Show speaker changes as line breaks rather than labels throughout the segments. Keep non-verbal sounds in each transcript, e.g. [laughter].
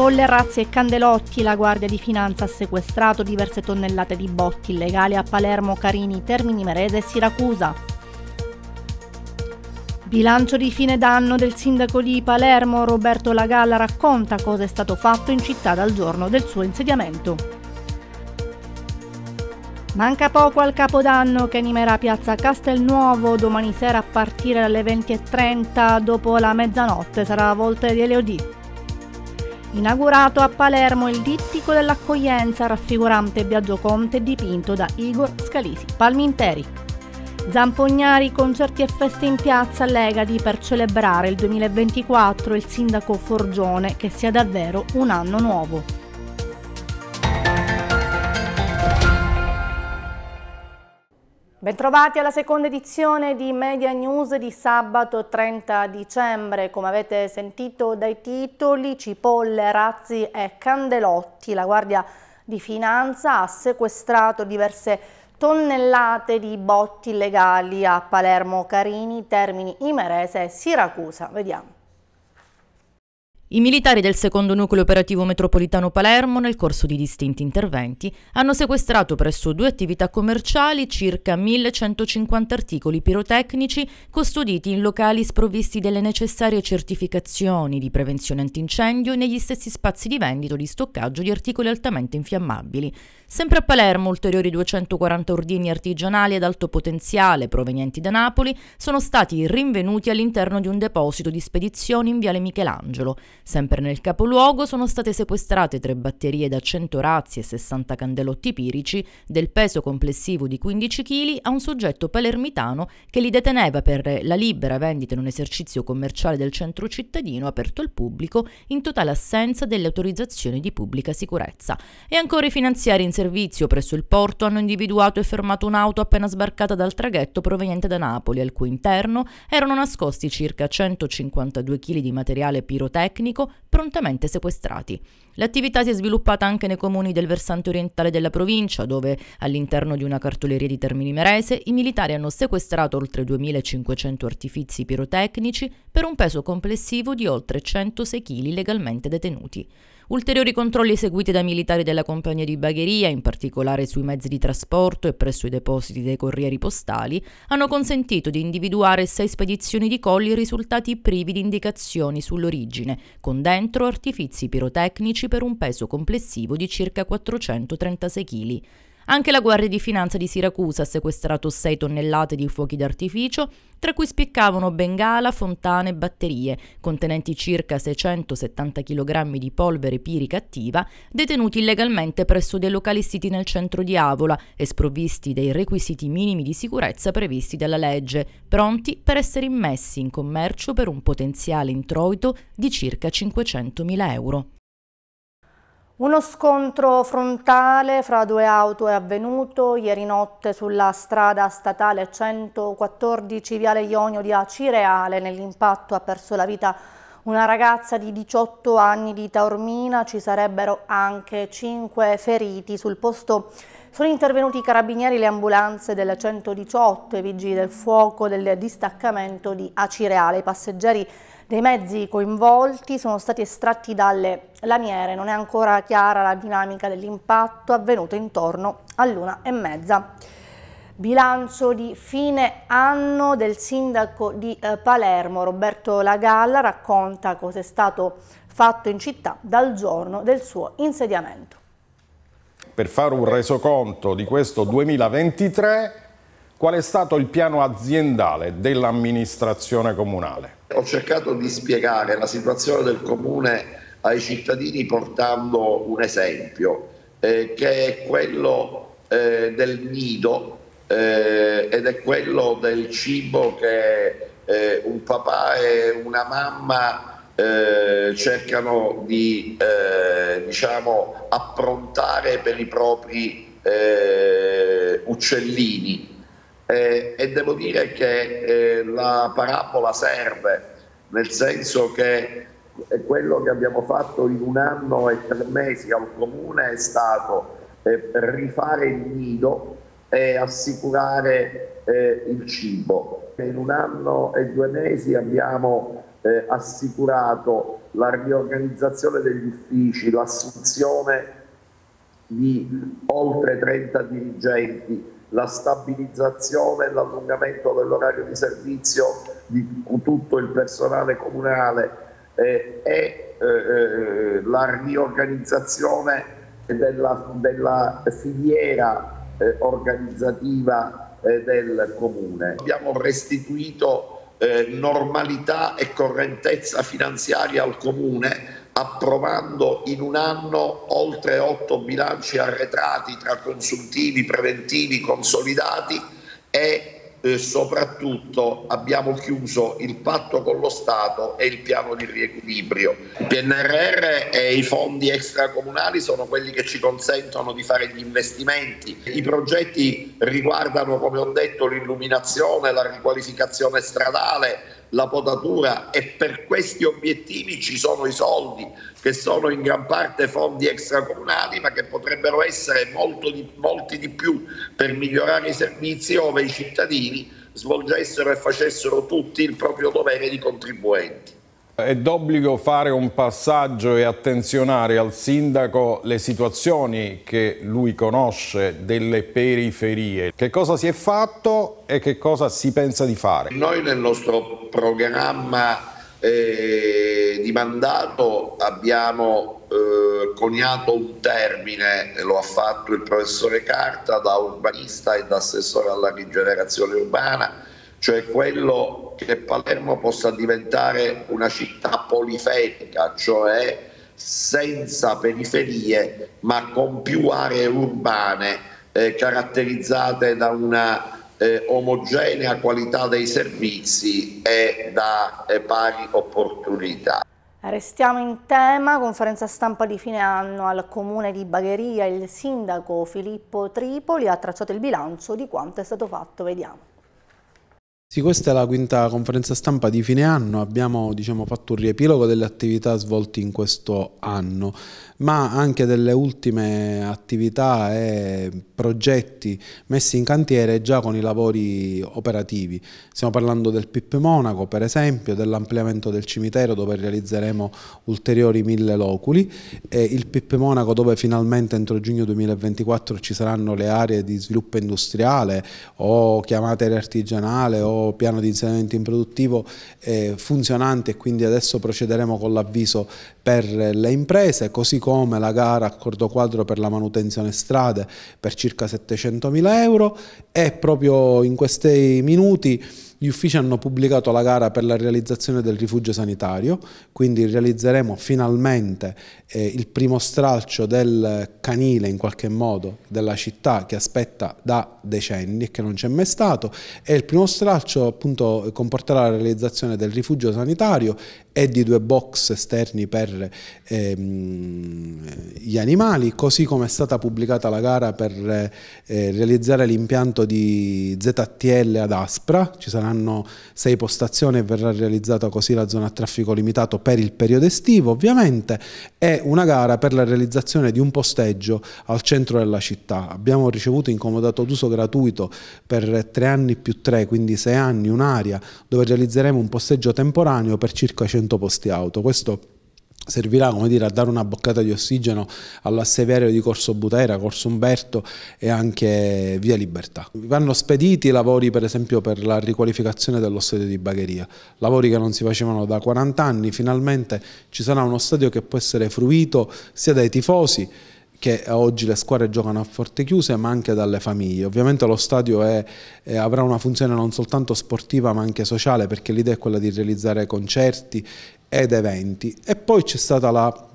Con le razze e Candelotti, la Guardia di Finanza ha sequestrato diverse tonnellate di botti illegali a Palermo, Carini, Termini Merese e Siracusa. Bilancio di fine d'anno del sindaco di Palermo, Roberto Lagalla, racconta cosa è stato fatto in città dal giorno del suo insediamento. Manca poco al Capodanno che animerà Piazza Castelnuovo domani sera a partire dalle 20.30 dopo la mezzanotte sarà la volta di Eleodì. Inaugurato a Palermo il dittico dell'accoglienza raffigurante Biagio Conte dipinto da Igor Scalisi. Palminteri. Zampognari, concerti e feste in piazza Legadi per celebrare il 2024 il sindaco Forgione che sia davvero un anno nuovo. Bentrovati alla seconda edizione di Media News di sabato 30 dicembre. Come avete sentito dai titoli, Cipolle, Razzi e Candelotti, la Guardia di Finanza ha sequestrato diverse tonnellate di botti legali a Palermo, Carini, Termini Imerese e Siracusa. Vediamo.
I militari del secondo nucleo operativo metropolitano Palermo, nel corso di distinti interventi, hanno sequestrato presso due attività commerciali circa 1150 articoli pirotecnici custoditi in locali sprovvisti delle necessarie certificazioni di prevenzione antincendio negli stessi spazi di vendito di stoccaggio di articoli altamente infiammabili. Sempre a Palermo, ulteriori 240 ordini artigianali ad alto potenziale provenienti da Napoli sono stati rinvenuti all'interno di un deposito di spedizioni in Viale Michelangelo. Sempre nel capoluogo sono state sequestrate tre batterie da 100 razzi e 60 candelotti pirici del peso complessivo di 15 kg a un soggetto palermitano che li deteneva per la libera vendita in un esercizio commerciale del centro cittadino aperto al pubblico in totale assenza delle autorizzazioni di pubblica sicurezza. E ancora i finanziari in servizio presso il porto hanno individuato e fermato un'auto appena sbarcata dal traghetto proveniente da Napoli, al cui interno erano nascosti circa 152 kg di materiale pirotecnico prontamente sequestrati. L'attività si è sviluppata anche nei comuni del versante orientale della provincia, dove all'interno di una cartoleria di Termini Merese i militari hanno sequestrato oltre 2500 artifizi pirotecnici per un peso complessivo di oltre 106 kg legalmente detenuti. Ulteriori controlli eseguiti da militari della compagnia di bagheria, in particolare sui mezzi di trasporto e presso i depositi dei corrieri postali, hanno consentito di individuare sei spedizioni di colli risultati privi di indicazioni sull'origine, con dentro artifici pirotecnici per un peso complessivo di circa 436 kg. Anche la Guardia di Finanza di Siracusa ha sequestrato 6 tonnellate di fuochi d'artificio, tra cui spiccavano bengala, fontane e batterie, contenenti circa 670 kg di polvere pirica attiva, detenuti illegalmente presso dei locali siti nel centro di Avola e sprovvisti dei requisiti minimi di sicurezza previsti dalla legge, pronti per essere immessi in commercio per un potenziale introito di circa 500.000 euro.
Uno scontro frontale fra due auto è avvenuto ieri notte sulla strada statale 114 Viale Ionio di Acireale. Nell'impatto ha perso la vita una ragazza di 18 anni di Taormina, ci sarebbero anche 5 feriti. Sul posto sono intervenuti i carabinieri e le ambulanze del 118, i vigili del fuoco del distaccamento di Acireale. I passeggeri dei mezzi coinvolti sono stati estratti dalle lamiere, non è ancora chiara la dinamica dell'impatto avvenuto intorno all'una e mezza. Bilancio di fine anno del sindaco di eh, Palermo, Roberto Lagalla, racconta cosa è stato fatto in città dal giorno del suo insediamento.
Per fare un resoconto di questo 2023, qual è stato il piano aziendale dell'amministrazione comunale? ho
cercato di spiegare la situazione del comune ai cittadini portando un esempio eh, che è quello eh, del nido eh, ed è quello del cibo che eh, un papà e una mamma eh, cercano di eh, diciamo, approntare per i propri uccellini eh, e devo dire che eh, la parabola serve, nel senso che quello che abbiamo fatto in un anno e tre mesi al comune è stato eh, rifare il nido e assicurare eh, il cibo. In un anno e due mesi abbiamo eh, assicurato la riorganizzazione degli uffici, l'assunzione di oltre 30 dirigenti la stabilizzazione e l'allungamento dell'orario di servizio di tutto il personale comunale e eh, eh, eh, la riorganizzazione della, della filiera eh, organizzativa eh, del comune. Abbiamo restituito normalità e correntezza finanziaria al comune approvando in un anno oltre otto bilanci arretrati tra consultivi, preventivi, consolidati e eh, soprattutto abbiamo chiuso il patto con lo Stato e il piano di riequilibrio. Il PNRR e i fondi extracomunali sono quelli che ci consentono di fare gli investimenti. I progetti riguardano, come ho detto, l'illuminazione, la riqualificazione stradale, la potatura e per questi obiettivi ci sono i soldi che sono in gran parte fondi extracomunali ma che potrebbero essere di, molti di più per migliorare i servizi ove i cittadini svolgessero e facessero tutti il proprio dovere di contribuenti.
È d'obbligo fare un passaggio e attenzionare al sindaco le situazioni che lui conosce delle periferie. Che cosa si è fatto e che cosa si pensa di fare? Noi
nel nostro programma eh, di mandato abbiamo eh, coniato un termine, lo ha fatto il professore Carta da urbanista e da assessore alla rigenerazione urbana, cioè quello che Palermo possa diventare una città polifenica, cioè senza periferie ma con più aree urbane eh, caratterizzate da una eh, omogenea qualità dei servizi e da eh, pari opportunità.
Restiamo in tema, conferenza stampa di fine anno al comune di Bagheria, il sindaco Filippo Tripoli ha tracciato il bilancio di quanto è stato fatto, vediamo.
Sì, questa è la quinta conferenza stampa di fine anno, abbiamo diciamo, fatto un riepilogo delle attività svolte in questo anno, ma anche delle ultime attività e progetti messi in cantiere già con i lavori operativi. Stiamo parlando del PIP Monaco, per esempio, dell'ampliamento del cimitero dove realizzeremo ulteriori mille loculi, e il PIP Monaco dove finalmente entro giugno 2024 ci saranno le aree di sviluppo industriale o chiamate artigianale o piano di insegnamento improduttivo eh, funzionante e quindi adesso procederemo con l'avviso per le imprese, così come la gara accordo quadro per la manutenzione strade per circa 700 mila euro e proprio in questi minuti gli uffici hanno pubblicato la gara per la realizzazione del rifugio sanitario, quindi realizzeremo finalmente eh, il primo stralcio del canile in qualche modo della città che aspetta da decenni e che non c'è mai stato e il primo stralcio appunto comporterà la realizzazione del rifugio sanitario e di due box esterni per ehm, gli animali, così come è stata pubblicata la gara per eh, realizzare l'impianto di ZTL ad Aspra, ci saranno sei postazioni e verrà realizzata così la zona a traffico limitato per il periodo estivo ovviamente, e una gara per la realizzazione di un posteggio al centro della città. Abbiamo ricevuto incomodato d'uso gratuito per tre anni più tre, quindi sei anni, un'area dove realizzeremo un posteggio temporaneo per circa 100 100 posti auto. Questo servirà come dire, a dare una boccata di ossigeno all'asseverio di Corso Butera, Corso Umberto e anche Via Libertà. Vanno spediti i lavori per esempio per la riqualificazione dello stadio di Bagheria, lavori che non si facevano da 40 anni, finalmente ci sarà uno stadio che può essere fruito sia dai tifosi che oggi le squadre giocano a porte chiuse ma anche dalle famiglie. Ovviamente lo stadio è, è, avrà una funzione non soltanto sportiva ma anche sociale perché l'idea è quella di realizzare concerti ed eventi e poi c'è stata la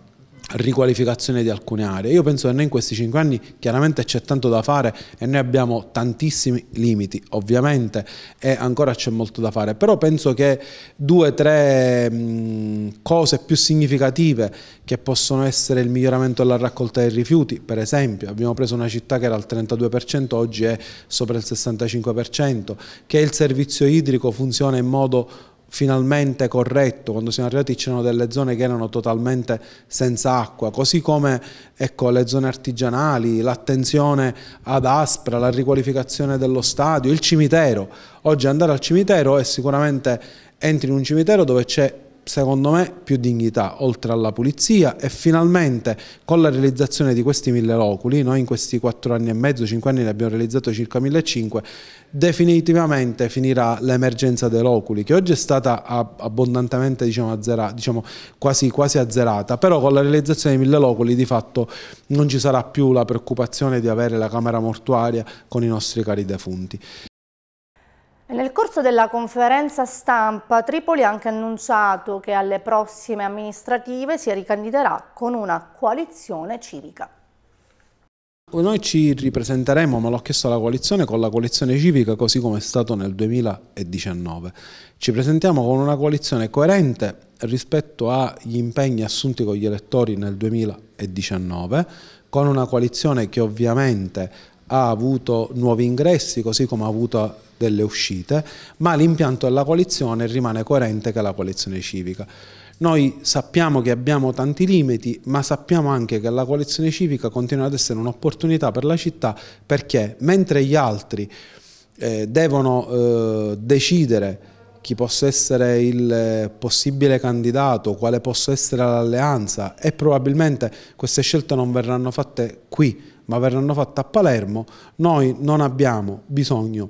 riqualificazione di alcune aree. Io penso che noi in questi cinque anni chiaramente c'è tanto da fare e noi abbiamo tantissimi limiti, ovviamente, e ancora c'è molto da fare, però penso che due o tre mh, mm, cose più significative che possono essere il miglioramento della raccolta dei rifiuti, per esempio, abbiamo preso una città che era al 32%, oggi è sopra il 65%, che il servizio idrico funziona in modo finalmente corretto, quando siamo arrivati c'erano delle zone che erano totalmente senza acqua, così come ecco, le zone artigianali, l'attenzione ad Aspra, la riqualificazione dello stadio, il cimitero. Oggi andare al cimitero è sicuramente entri in un cimitero dove c'è secondo me più dignità oltre alla pulizia e finalmente con la realizzazione di questi mille loculi, noi in questi quattro anni e mezzo, cinque anni ne abbiamo realizzato circa 1.500, definitivamente finirà l'emergenza dei loculi che oggi è stata abbondantemente diciamo, azzerata, diciamo, quasi, quasi azzerata, però con la realizzazione dei mille loculi di fatto non ci sarà più la preoccupazione di avere la camera mortuaria con i nostri cari defunti.
Nel corso della conferenza stampa Tripoli ha anche annunciato che alle prossime amministrative si ricandiderà con una coalizione civica.
Noi ci ripresenteremo, ma l'ho chiesto alla coalizione, con la coalizione civica così come è stato nel 2019. Ci presentiamo con una coalizione coerente rispetto agli impegni assunti con gli elettori nel 2019, con una coalizione che ovviamente ha avuto nuovi ingressi così come ha avuto delle uscite, ma l'impianto della coalizione rimane coerente che la coalizione civica. Noi sappiamo che abbiamo tanti limiti, ma sappiamo anche che la coalizione civica continua ad essere un'opportunità per la città perché mentre gli altri eh, devono eh, decidere chi possa essere il eh, possibile candidato, quale possa essere l'alleanza e probabilmente queste scelte non verranno fatte qui ma verranno fatte a Palermo, noi non abbiamo bisogno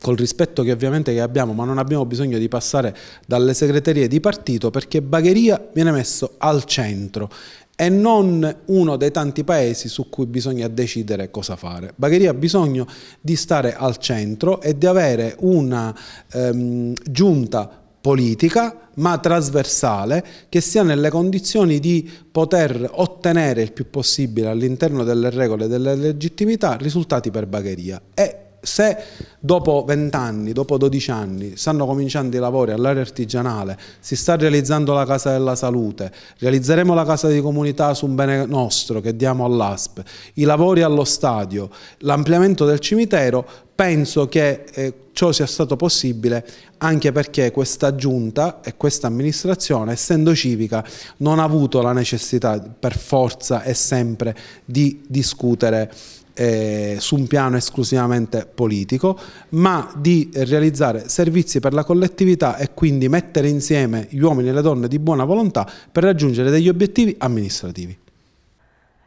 col rispetto che ovviamente che abbiamo, ma non abbiamo bisogno di passare dalle segreterie di partito perché Bagheria viene messo al centro e non uno dei tanti paesi su cui bisogna decidere cosa fare. Bagheria ha bisogno di stare al centro e di avere una ehm, giunta politica, ma trasversale, che sia nelle condizioni di poter ottenere il più possibile all'interno delle regole della legittimità risultati per bagheria. E se dopo 20 anni, dopo 12 anni, stanno cominciando i lavori all'area artigianale, si sta realizzando la Casa della Salute, realizzeremo la Casa di Comunità su un bene nostro che diamo all'ASP, i lavori allo stadio, l'ampliamento del cimitero, penso che eh, ciò sia stato possibile anche perché questa giunta e questa amministrazione, essendo civica, non ha avuto la necessità per forza e sempre di discutere eh, su un piano esclusivamente politico, ma di realizzare servizi per la collettività e quindi mettere insieme gli uomini e le donne di buona volontà per raggiungere degli obiettivi amministrativi.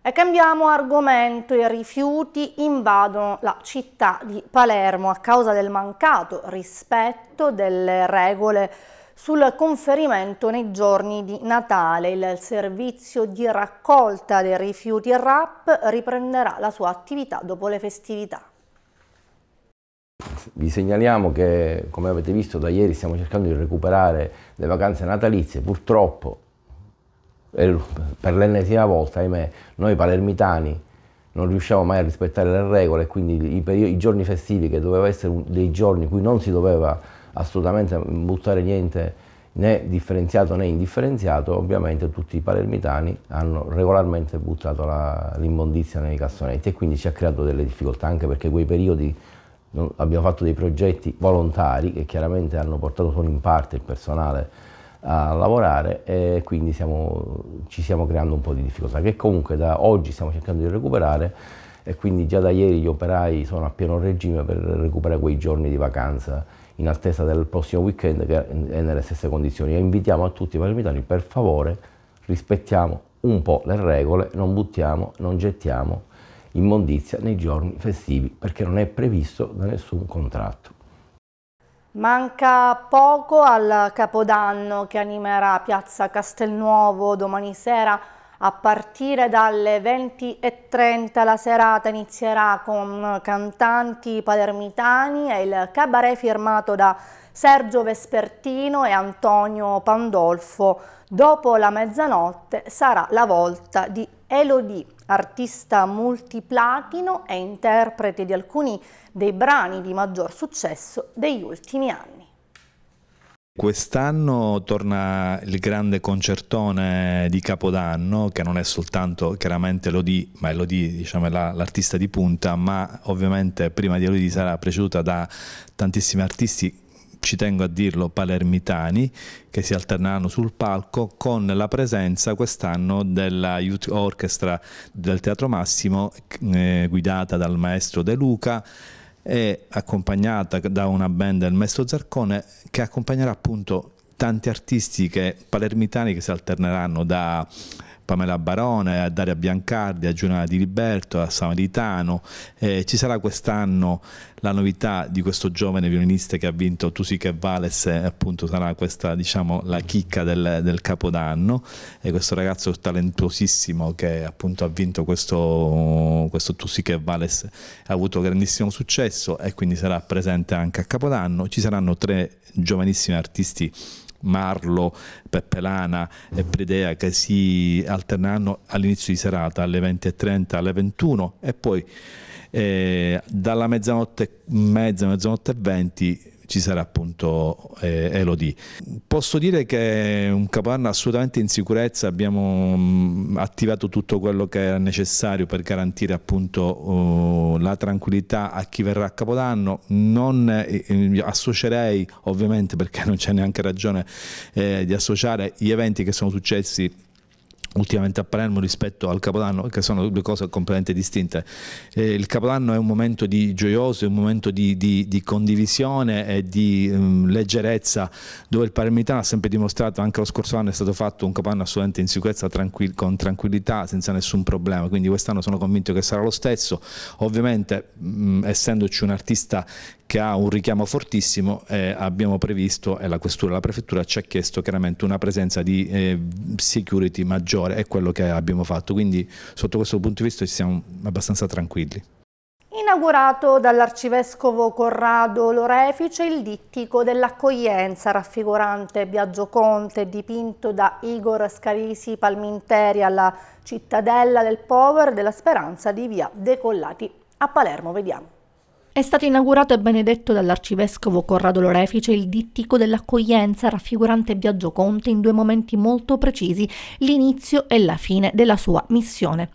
E cambiamo argomento, i rifiuti invadono la città di Palermo a causa del mancato rispetto delle regole sul conferimento nei giorni di Natale. Il servizio di raccolta dei rifiuti RAP riprenderà la sua attività dopo le festività.
Vi segnaliamo che, come avete visto da ieri, stiamo cercando di recuperare le vacanze natalizie. Purtroppo, per l'ennesima volta, ahimè, noi palermitani non riusciamo mai a rispettare le regole e quindi i, i giorni festivi che dovevano essere dei giorni in cui non si doveva assolutamente buttare niente né differenziato né indifferenziato, ovviamente tutti i palermitani hanno regolarmente buttato l'immondizia nei cassonetti e quindi ci ha creato delle difficoltà anche perché quei periodi abbiamo fatto dei progetti volontari che chiaramente hanno portato solo in parte il personale a lavorare e quindi siamo, ci stiamo creando un po' di difficoltà che comunque da oggi stiamo cercando di recuperare e quindi già da ieri gli operai sono a pieno regime per recuperare quei giorni di vacanza in attesa del prossimo weekend che è nelle stesse condizioni. E invitiamo a tutti i palermitani, per favore, rispettiamo un po' le regole, non buttiamo, non gettiamo immondizia nei giorni festivi, perché non è previsto da nessun
contratto.
Manca poco al Capodanno che animerà Piazza Castelnuovo domani sera a partire dalle 20.30 la serata inizierà con cantanti palermitani e il cabaret firmato da Sergio Vespertino e Antonio Pandolfo. Dopo la mezzanotte sarà la volta di Elodie, artista multiplatino e interprete di alcuni dei brani di maggior successo degli ultimi anni.
Quest'anno torna il grande concertone di Capodanno, che non è soltanto chiaramente Lodi, ma Lodi diciamo, è l'artista di punta, ma ovviamente prima di Lodi sarà preceduta da tantissimi artisti ci tengo a dirlo, palermitani che si alterneranno sul palco con la presenza quest'anno della Youth Orchestra del Teatro Massimo eh, guidata dal maestro De Luca è accompagnata da una band del maestro Zarcone che accompagnerà appunto tanti artisti che, palermitani che si alterneranno da Pamela Barone, a Daria Biancardi, a Giuliana Di Riberto, a Samaritano. Eh, ci sarà quest'anno la novità di questo giovane violinista che ha vinto Tusica che Vales, eh, appunto sarà questa diciamo, la chicca del, del Capodanno, e questo ragazzo talentuosissimo che appunto ha vinto questo, questo Tusica che Vales, ha avuto grandissimo successo e quindi sarà presente anche a Capodanno. Ci saranno tre giovanissimi artisti Marlo, Peppelana e Predea che si alternano all'inizio di serata alle 20.30, alle 21 e poi eh, dalla mezzanotte e mezza, mezzanotte e 20 ci sarà appunto eh, Elodie. Posso dire che è un capodanno assolutamente in sicurezza, abbiamo mh, mm, attivato tutto quello che era necessario per garantire appunto uh, la tranquillità a chi verrà a Capodanno, non eh, associerei ovviamente perché non c'è neanche ragione eh, di associare gli eventi che sono successi ultimamente a Palermo rispetto al Capodanno, che sono due cose completamente distinte. Eh, il Capodanno è un momento di gioioso, è un momento di, di, di condivisione e di um, leggerezza, dove il Palermitano ha sempre dimostrato, anche lo scorso anno è stato fatto un Capodanno assolutamente in sicurezza, tranquill con tranquillità, senza nessun problema, quindi quest'anno sono convinto che sarà lo stesso. Ovviamente, mh, mm, essendoci un artista che ha un richiamo fortissimo eh, abbiamo previsto, e la Questura e la Prefettura ci ha chiesto chiaramente una presenza di eh, security maggiore maggiore è quello che abbiamo fatto, quindi sotto questo punto di vista siamo abbastanza tranquilli.
Inaugurato dall'arcivescovo Corrado Lorefice il dittico dell'accoglienza raffigurante Biagio Conte dipinto da Igor Scavisi Palminteri alla cittadella del Power della Speranza di Via Decollati a Palermo. Vediamo. È stato inaugurato e benedetto dall'arcivescovo Corrado Lorefice il dittico dell'accoglienza raffigurante Biagio Conte in due momenti molto precisi, l'inizio e la fine della sua missione.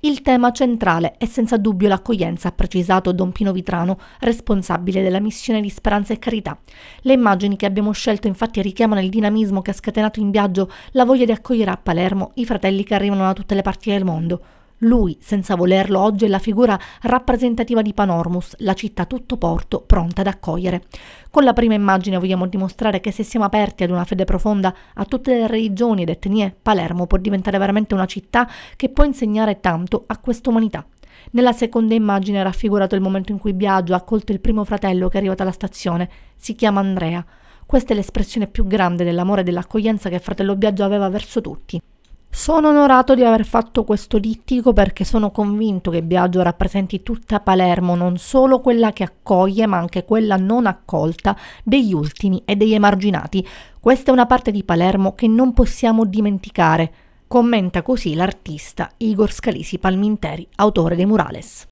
Il tema centrale è senza dubbio l'accoglienza, ha precisato Don Pino Vitrano, responsabile della missione di Speranza e Carità. Le immagini che abbiamo scelto infatti richiamano il dinamismo che ha scatenato in viaggio la voglia di accogliere a Palermo i fratelli che arrivano da tutte le parti del mondo. Lui, senza volerlo, oggi è la figura rappresentativa di Panormus, la città tutto porto pronta ad accogliere. Con la prima immagine vogliamo dimostrare che se siamo aperti ad una fede profonda a tutte le religioni ed etnie, Palermo può diventare veramente una città che può insegnare tanto a quest'umanità. Nella seconda immagine è raffigurato il momento in cui Biagio ha accolto il primo fratello che è arrivato alla stazione. Si chiama Andrea. Questa è l'espressione più grande dell'amore e dell'accoglienza che fratello Biagio aveva verso tutti. Sono onorato di aver fatto questo dittico perché sono convinto che Biagio rappresenti tutta Palermo, non solo quella che accoglie, ma anche quella non accolta degli ultimi e degli emarginati. Questa è una parte di Palermo che non possiamo dimenticare. Commenta così l'artista Igor Scalisi Palminteri, autore dei murales.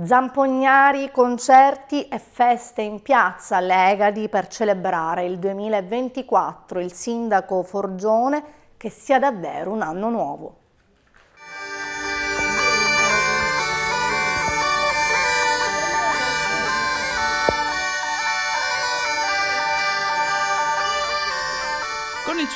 Zampognari, concerti e feste in piazza Legadi per celebrare il 2024. Il sindaco Forgione che sia davvero un anno nuovo.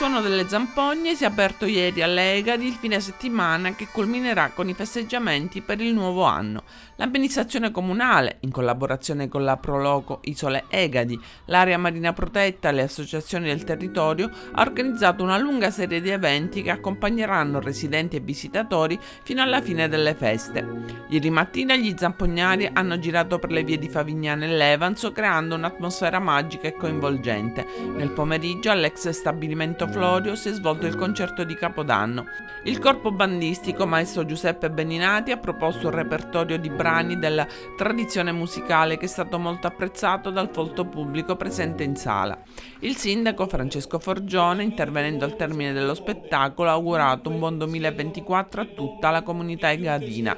suono delle zampogne si è aperto ieri a Legari il fine settimana che culminerà con i festeggiamenti per il nuovo anno. L'amministrazione comunale, in collaborazione con la Proloco Isole Egadi, l'area marina protetta e le associazioni del territorio, ha organizzato una lunga serie di eventi che accompagneranno residenti e visitatori fino alla fine delle feste. Ieri mattina gli zampognari hanno girato per le vie di Favignana e Levanzo creando un'atmosfera magica e coinvolgente. Nel pomeriggio all'ex stabilimento Florio si è svolto il concerto di Capodanno. Il corpo bandistico maestro Giuseppe Beninati ha proposto un repertorio di brani della tradizione musicale che è stato molto apprezzato dal folto pubblico presente in sala. Il sindaco Francesco Forgione, intervenendo al termine dello spettacolo, ha augurato un buon 2024 a tutta la comunità egadina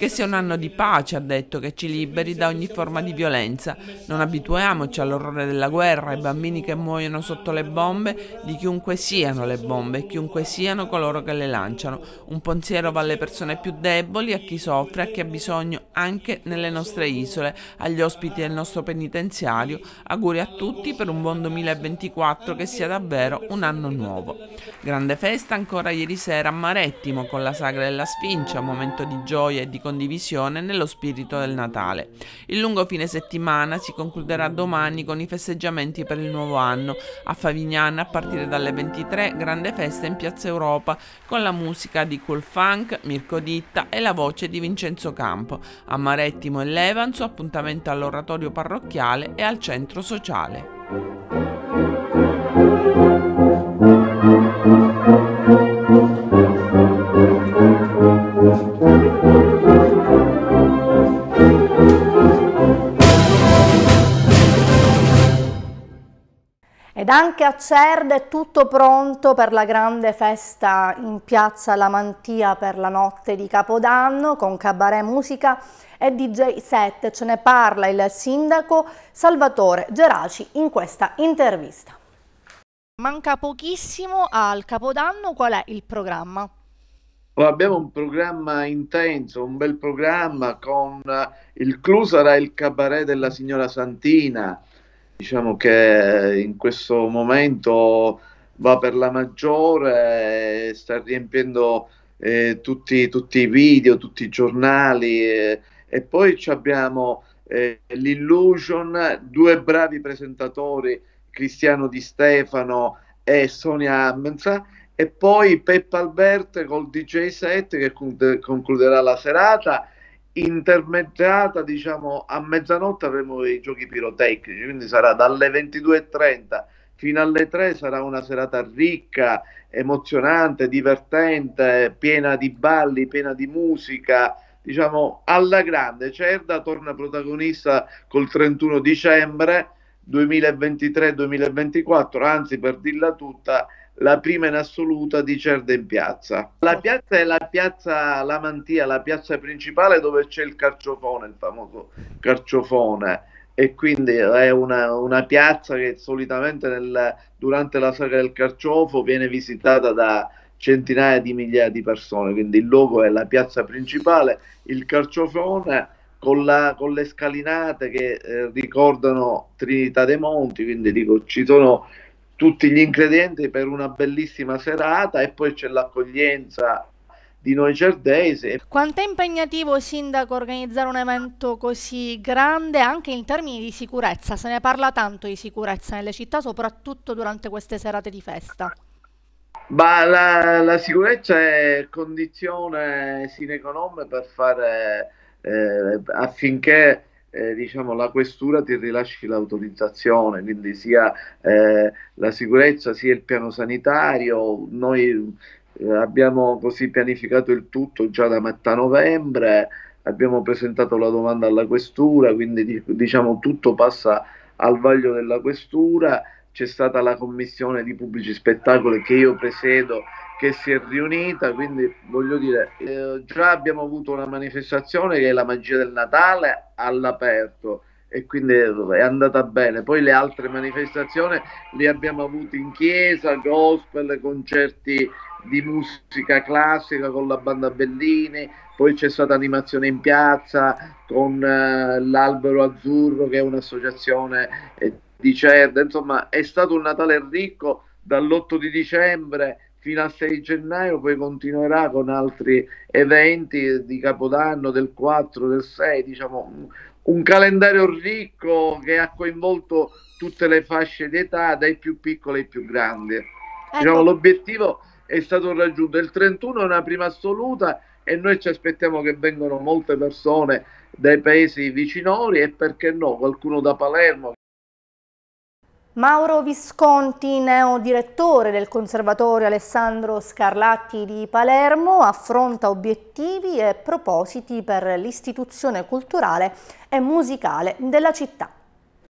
che sia un anno di pace, ha detto, che ci liberi da ogni forma di violenza. Non abituiamoci all'orrore della guerra, ai bambini che muoiono sotto le bombe, di chiunque siano le bombe, chiunque siano coloro che le lanciano. Un pensiero va alle persone più deboli, a chi soffre, a chi ha bisogno anche nelle nostre isole, agli ospiti del nostro penitenziario. Auguri a tutti per un buon 2024 che sia davvero un anno nuovo. Grande festa ancora ieri sera a Marettimo con la sagra della Sfincia, un momento di gioia e di condivisione nello spirito del Natale. Il lungo fine settimana si concluderà domani con i festeggiamenti per il nuovo anno. A Favignana a partire dalle 23 grande festa in Piazza Europa con la musica di Cool Funk, Mirko Ditta e la voce di Vincenzo Campo. A Marettimo e Levanzo appuntamento all'oratorio parrocchiale e al centro sociale.
anche a Cerda è tutto pronto per la grande festa in piazza La Mantia per la notte di Capodanno con cabaret musica e DJ 7. Ce ne parla il sindaco Salvatore Geraci in questa intervista. Manca pochissimo al Capodanno, qual è il programma?
Abbiamo un programma intenso, un bel programma con eh, il clou sarà il cabaret della signora Santina, Diciamo che in questo momento va per la maggiore, sta riempiendo eh, tutti, tutti, i video, tutti i giornali eh, e poi abbiamo eh, l'Illusion, due bravi presentatori, Cristiano Di Stefano e Sonia Ammenza e poi Peppa Albert col DJ set che concluderà la serata intermediata diciamo a mezzanotte avremo i giochi pirotecnici quindi sarà dalle 22.30 fino alle 3 sarà una serata ricca emozionante divertente piena di balli piena di musica diciamo alla grande Cerda torna protagonista col 31 dicembre 2023-2024 anzi per dirla tutta la prima in assoluta di Cerda in Piazza. La piazza è la piazza Lamantia, la piazza principale dove c'è il carciofone, il famoso carciofone. E quindi è una, una piazza che solitamente nel, durante la saga del carciofo viene visitata da centinaia di migliaia di persone. Quindi il luogo è la piazza principale, il carciofone. Con, la, con, le scalinate che eh, ricordano Trinità dei Monti, quindi dico ci sono tutti gli ingredienti per una bellissima serata e poi c'è l'accoglienza di noi cerdesi.
Quanto è impegnativo, Sindaco, organizzare un evento così grande anche in termini di sicurezza? Se ne parla tanto di sicurezza nelle città, soprattutto durante queste serate di festa.
Ma la, la sicurezza è condizione sine qua non per fare eh, affinché eh, diciamo, la questura ti rilasci l'autorizzazione, quindi sia eh, la sicurezza sia il piano sanitario. Noi eh, abbiamo così pianificato il tutto già da metà novembre, abbiamo presentato la domanda alla questura, quindi diciamo tutto passa al vaglio della questura c'è stata la commissione di pubblici spettacoli che io presiedo che si è riunita, quindi voglio dire, eh, già abbiamo avuto una manifestazione che è la magia del Natale all'aperto e quindi è andata bene. Poi le altre manifestazioni le abbiamo avute in chiesa, gospel, concerti di musica classica con la banda Bellini, poi c'è stata animazione in piazza con eh, l'albero azzurro che è un'associazione eh, di Cerda, insomma è stato un Natale ricco dall'8 di dicembre fino al 6 gennaio, poi continuerà con altri eventi di Capodanno del 4, del 6, diciamo un calendario ricco che ha coinvolto tutte le fasce d'età, dai più piccoli ai più grandi. Ecco. Diciamo, l'obiettivo è stato raggiunto, il 31 è una prima assoluta e noi ci aspettiamo che vengano molte persone dai paesi vicinori e perché no, qualcuno da Palermo
Mauro Visconti, neodirettore del Conservatorio Alessandro Scarlatti di Palermo, affronta obiettivi e propositi per l'istituzione culturale e musicale della città.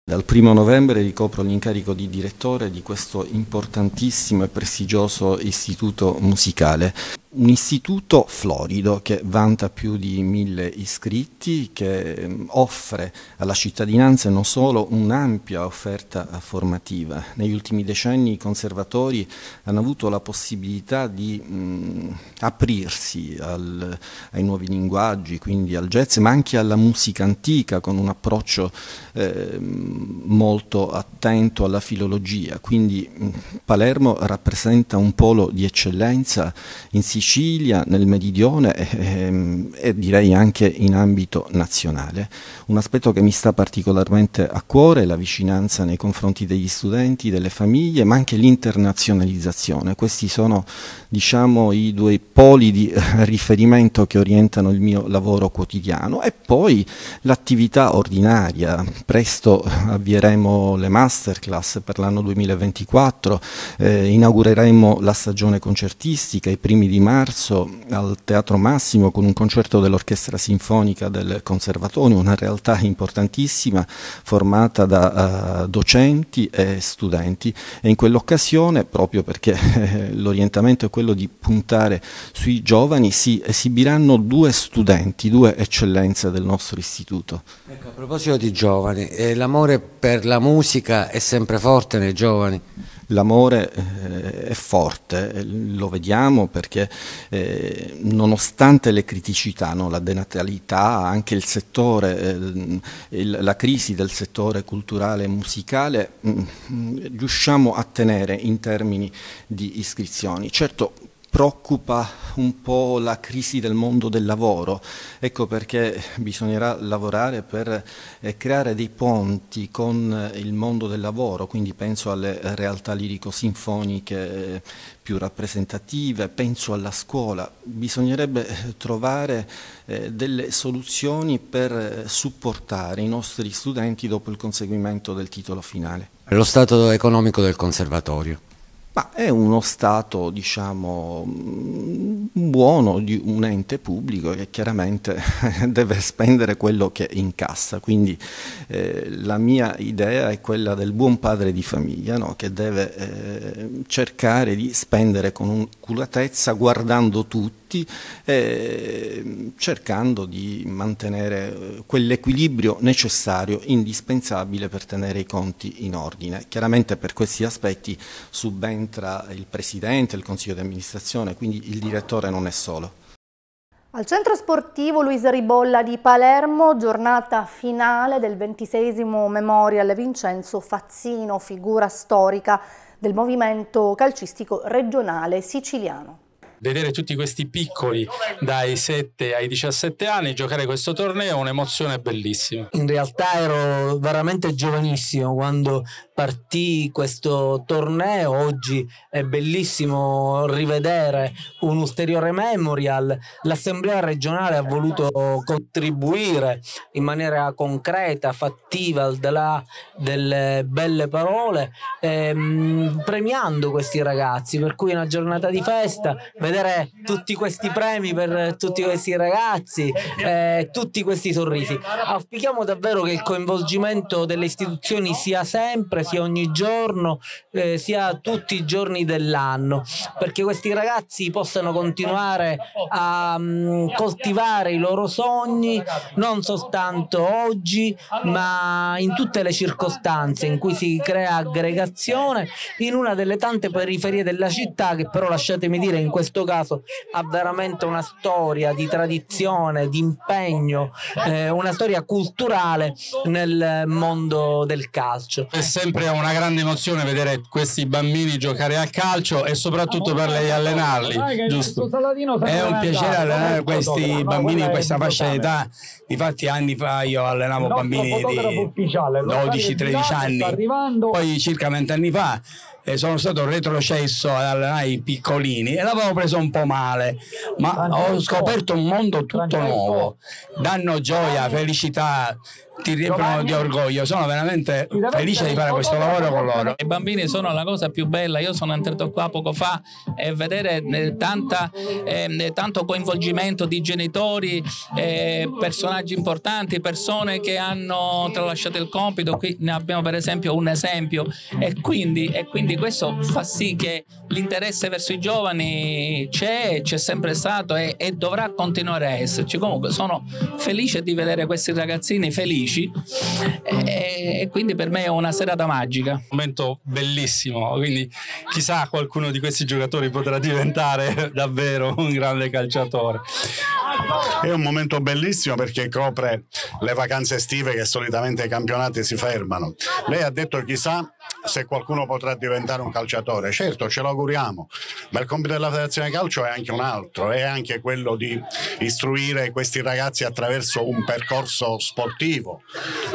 Dal 1 novembre ricopro l'incarico di direttore di questo importantissimo e prestigioso istituto musicale un istituto florido che vanta più di mille iscritti, che ehm, offre alla cittadinanza non solo un'ampia offerta formativa. Negli ultimi decenni i conservatori hanno avuto la possibilità di mh, aprirsi al, ai nuovi linguaggi, quindi al jazz, ma anche alla musica antica con un approccio eh, molto attento alla filologia. Quindi mh, Palermo rappresenta un polo di eccellenza in Sicilia Sicilia, nel Meridione e, eh, ehm, e direi anche in ambito nazionale. Un aspetto che mi sta particolarmente a cuore è la vicinanza nei confronti degli studenti, delle famiglie, ma anche l'internazionalizzazione. Questi sono diciamo, i due poli di eh, riferimento che orientano il mio lavoro quotidiano e poi l'attività ordinaria. Presto eh, avvieremo le masterclass per l'anno 2024, eh, inaugureremo la stagione concertistica, i primi di maggio marzo al Teatro Massimo con un concerto dell'Orchestra Sinfonica del Conservatorio, una realtà importantissima formata da uh, docenti e studenti e in quell'occasione, proprio perché eh, l'orientamento è quello di puntare sui giovani, si esibiranno due studenti, due eccellenze del nostro istituto. Ecco, a proposito di giovani, eh, l'amore per la musica è sempre forte nei giovani? l'amore eh, è forte, lo vediamo perché eh, nonostante le criticità, no, la denatalità, anche il settore, eh, la crisi del settore culturale e musicale, mh, mm, mm, riusciamo a tenere in termini di iscrizioni. Certo, preoccupa un po' la crisi del mondo del lavoro, ecco perché bisognerà lavorare per eh, creare dei ponti con eh, il mondo del lavoro, quindi penso alle realtà lirico-sinfoniche eh, più rappresentative, penso alla scuola, bisognerebbe trovare delle soluzioni per supportare i nostri studenti dopo il conseguimento del titolo finale. Lo stato economico del conservatorio. Ma è uno stato, diciamo, mm, buono di un ente pubblico che chiaramente [laughs] deve spendere quello che incassa. Quindi eh, la mia idea è quella del buon padre di famiglia, no? che deve eh, cercare di spendere con un'culatezza guardando tutti tutti, eh, cercando di mantenere eh, quell'equilibrio necessario, indispensabile per tenere i conti in ordine. Chiaramente per questi aspetti subentra il Presidente, il Consiglio di amministrazione, quindi il direttore non è solo.
Al centro sportivo Luisa Ribolla di Palermo, giornata finale del 26 Memorial Vincenzo Fazzino, figura storica del movimento calcistico regionale siciliano
vedere tutti questi piccoli dai 7 ai 17 anni giocare questo torneo è un'emozione bellissima.
In realtà ero veramente giovanissimo quando partì questo torneo, oggi è bellissimo rivedere un ulteriore memorial, l'Assemblea regionale ha voluto contribuire in maniera concreta, fattiva, al di là delle belle parole, ehm, premiando questi ragazzi, per cui è una giornata di festa, vedere tutti questi premi per tutti questi ragazzi, eh, tutti questi sorrisi. Auspichiamo davvero che il coinvolgimento delle istituzioni sia sempre, sia ogni giorno, eh, sia tutti i giorni dell'anno, perché questi ragazzi possano continuare a mh, mm, coltivare i loro sogni non soltanto oggi, ma in tutte le circostanze in cui si crea aggregazione in una delle tante periferie della città che però lasciatemi dire in questo questo caso ha veramente una storia di tradizione, di impegno, eh, una storia culturale nel mondo del calcio. È
sempre una grande emozione vedere questi bambini giocare a calcio e soprattutto per lei allenarli, giusto? È un piacere allenare questi bambini in
questa fascia d'età. Infatti anni fa io allenavo bambini di 12-13 anni, poi circa vent'anni fa eh, sono stato retrocesso ai piccolini e l'avevo preso un po' male, ma ho scoperto un mondo tutto nuovo. Danno gioia, felicità, ti riempiono di orgoglio. Sono veramente
felice di fare questo lavoro con loro. I bambini sono la cosa più bella. Io sono entrato qua poco fa e eh, vedere eh, tanta, ehm, eh, tanto coinvolgimento di genitori, eh, personaggi importanti, persone che hanno tralasciato il compito. Qui ne abbiamo per esempio un esempio. E quindi, e quindi questo fa sì che l'interesse verso i giovani c'è, c'è sempre stato e, e dovrà continuare a esserci. Comunque sono felice di vedere questi ragazzini felici amici e, e quindi per me è una serata magica. Un momento bellissimo, quindi chissà qualcuno di questi
giocatori potrà diventare [laughs] davvero un grande calciatore. È un
momento bellissimo perché copre le vacanze estive che solitamente i campionati si fermano. Lei ha detto chissà se qualcuno potrà diventare un calciatore. Certo, ce lo auguriamo, ma il compito della Federazione Calcio è anche un altro, è anche quello di istruire questi ragazzi attraverso un percorso sportivo,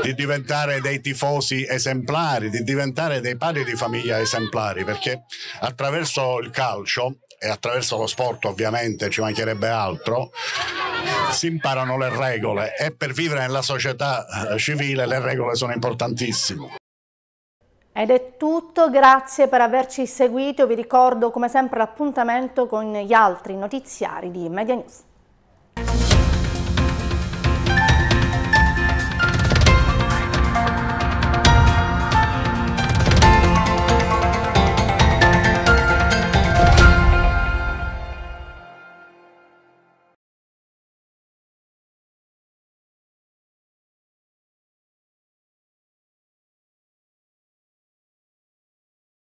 di diventare dei tifosi esemplari, di diventare dei padri di famiglia esemplari, perché attraverso il calcio e attraverso lo sport ovviamente ci mancherebbe altro, si imparano le regole e per vivere nella società eh, civile le regole sono importantissime.
Ed è tutto, grazie per averci seguito, vi ricordo come sempre l'appuntamento con gli altri notiziari di Media News.